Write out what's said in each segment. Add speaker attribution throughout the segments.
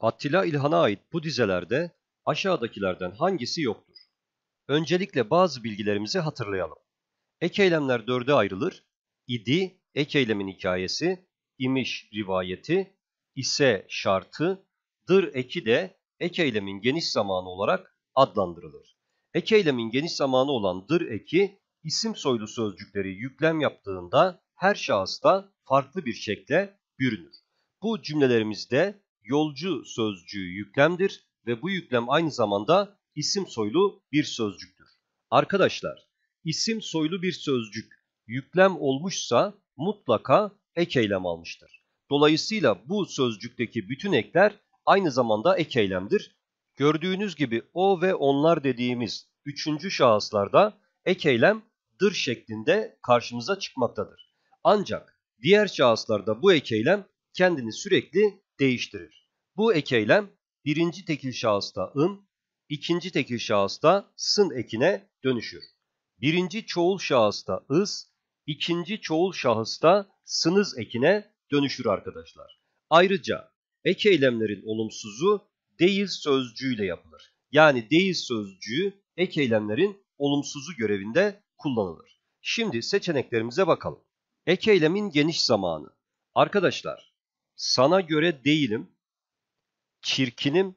Speaker 1: Attila İlhan'a ait bu dizelerde aşağıdakilerden hangisi yoktur? Öncelikle bazı bilgilerimizi hatırlayalım. Ek eylemler dörde ayrılır. İdi, ek eylemin hikayesi, imiş rivayeti, ise şartı, dır eki de ek eylemin geniş zamanı olarak adlandırılır. Ek eylemin geniş zamanı olan dır eki, isim soylu sözcükleri yüklem yaptığında her şahısta farklı bir şekle bürünür. Bu cümlelerimizde yolcu sözcüğü yüklemdir ve bu yüklem aynı zamanda isim soylu bir sözcüktür. Arkadaşlar, isim soylu bir sözcük yüklem olmuşsa mutlaka ek eylem almıştır. Dolayısıyla bu sözcükteki bütün ekler aynı zamanda ek eylemdir. Gördüğünüz gibi o ve onlar dediğimiz üçüncü şahıslarda ek eylem dır şeklinde karşımıza çıkmaktadır. Ancak diğer şahıslarda bu ek eylem kendini sürekli değiştirir. Bu ekeylem birinci tekil şahısta ın, ikinci tekil şahısta sın ekine dönüşür. Birinci çoğul şahısta ız, ikinci çoğul şahısta sınız ekine dönüşür arkadaşlar. Ayrıca ekeylemlerin olumsuzu değil sözcüğüyle yapılır. Yani değil sözcüğü ekeylemlerin olumsuzu görevinde kullanılır. Şimdi seçeneklerimize bakalım. Ekeylemin geniş zamanı. Arkadaşlar sana göre değilim çirkinim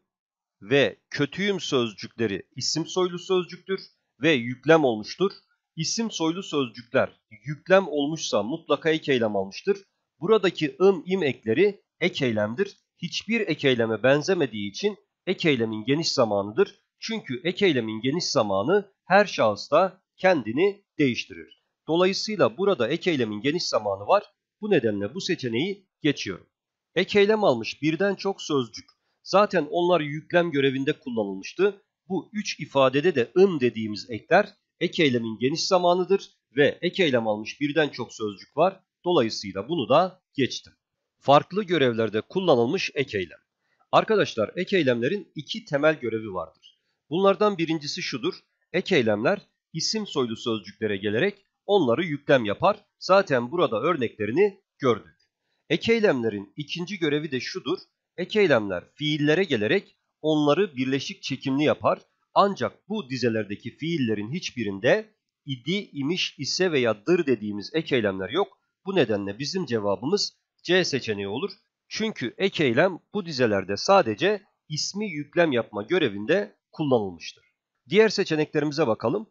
Speaker 1: ve kötüyüm sözcükleri isim soylu sözcüktür ve yüklem olmuştur. İsim soylu sözcükler yüklem olmuşsa mutlaka ek eylem almıştır. Buradaki ım im ekleri ek eylemdir. Hiçbir ek eyleme benzemediği için ek eylemin geniş zamanıdır. Çünkü ek eylemin geniş zamanı her şahısta kendini değiştirir. Dolayısıyla burada ek eylemin geniş zamanı var. Bu nedenle bu seçeneği geçiyorum. Ek eylem almış birden çok sözcük Zaten onlar yüklem görevinde kullanılmıştı. Bu üç ifadede de ın dediğimiz ekler ek eylemin geniş zamanıdır ve ek eylem almış birden çok sözcük var. Dolayısıyla bunu da geçtim. Farklı görevlerde kullanılmış ek eylem. Arkadaşlar ek eylemlerin iki temel görevi vardır. Bunlardan birincisi şudur. Ek eylemler isim soylu sözcüklere gelerek onları yüklem yapar. Zaten burada örneklerini gördük. Ek eylemlerin ikinci görevi de şudur. Ek eylemler fiillere gelerek onları birleşik çekimli yapar ancak bu dizelerdeki fiillerin hiçbirinde idi, imiş, ise veya dır dediğimiz ek eylemler yok. Bu nedenle bizim cevabımız C seçeneği olur. Çünkü ek eylem bu dizelerde sadece ismi yüklem yapma görevinde kullanılmıştır. Diğer seçeneklerimize bakalım.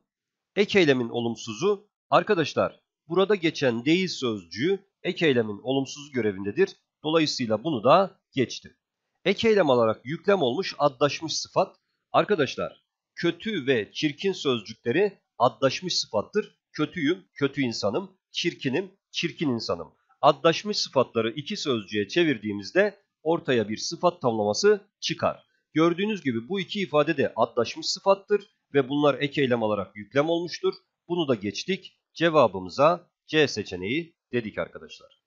Speaker 1: Ek eylemin olumsuzu, arkadaşlar burada geçen değil sözcüğü ek eylemin olumsuz görevindedir. Dolayısıyla bunu da geçtim. Ek eylem olarak yüklem olmuş adlaşmış sıfat. Arkadaşlar kötü ve çirkin sözcükleri adlaşmış sıfattır. Kötüyüm, kötü insanım, çirkinim, çirkin insanım. Adlaşmış sıfatları iki sözcüğe çevirdiğimizde ortaya bir sıfat tamlaması çıkar. Gördüğünüz gibi bu iki ifade de adlaşmış sıfattır ve bunlar ek eylem olarak yüklem olmuştur. Bunu da geçtik. Cevabımıza C seçeneği dedik arkadaşlar.